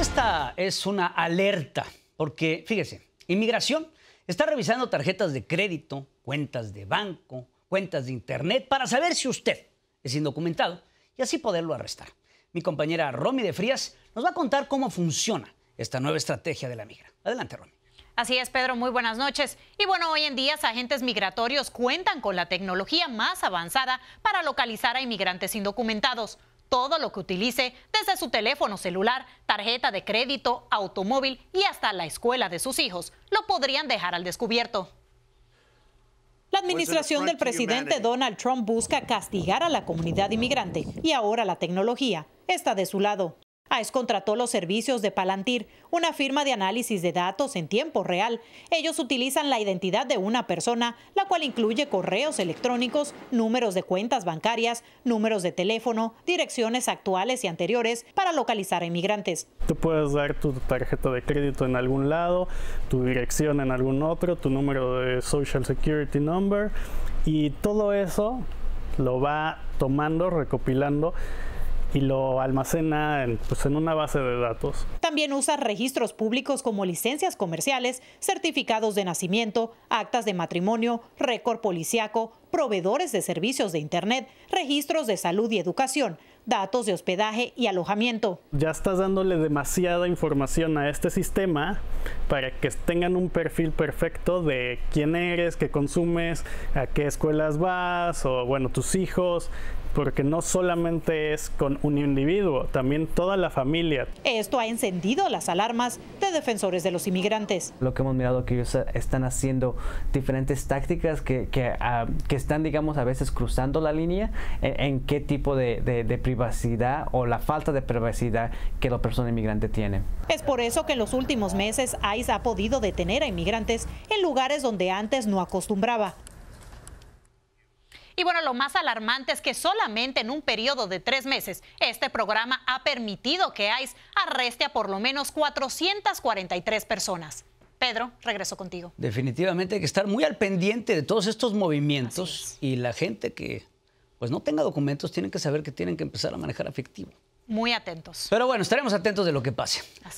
esta es una alerta, porque fíjese, inmigración está revisando tarjetas de crédito, cuentas de banco, cuentas de internet, para saber si usted es indocumentado y así poderlo arrestar. Mi compañera Romy de Frías nos va a contar cómo funciona esta nueva estrategia de la migra. Adelante, Romy. Así es, Pedro, muy buenas noches. Y bueno, hoy en día agentes migratorios cuentan con la tecnología más avanzada para localizar a inmigrantes indocumentados todo lo que utilice desde su teléfono celular, tarjeta de crédito, automóvil y hasta la escuela de sus hijos lo podrían dejar al descubierto. La administración del presidente Donald Trump busca castigar a la comunidad inmigrante y ahora la tecnología está de su lado. AES contrató los servicios de Palantir, una firma de análisis de datos en tiempo real. Ellos utilizan la identidad de una persona, la cual incluye correos electrónicos, números de cuentas bancarias, números de teléfono, direcciones actuales y anteriores para localizar a inmigrantes. Tú puedes dar tu tarjeta de crédito en algún lado, tu dirección en algún otro, tu número de Social Security Number y todo eso lo va tomando, recopilando y lo almacena pues, en, una base de datos. También usa registros públicos como licencias comerciales, certificados de nacimiento, actas de matrimonio, récord policiaco, proveedores de servicios de Internet, registros de salud y educación, datos de hospedaje y alojamiento. Ya estás dándole demasiada información a este sistema para que tengan un perfil perfecto de quién eres, qué consumes, a qué escuelas vas o bueno, tus hijos, porque no solamente es con un individuo, también toda la familia. Esto ha encendido las alarmas de defensores de los inmigrantes. Lo que hemos mirado que ellos eh, están haciendo diferentes tácticas que, ah, que, están, digamos, a veces cruzando la línea en, qué tipo de, de, de privacidad privacidad o la falta de privacidad que la persona inmigrante tiene. Es por eso que en los últimos meses ICE ha podido detener a inmigrantes en lugares donde antes no acostumbraba. Y bueno, lo más alarmante es que solamente en un periodo de tres meses, este programa ha permitido que ICE arreste a por lo menos 443 personas. Pedro, regreso contigo. Definitivamente hay que estar muy al pendiente de todos estos movimientos y la gente que pues no tenga documentos, tienen que saber que tienen que empezar a manejar afectivo. Muy atentos. Pero bueno, estaremos atentos de lo que pase. Así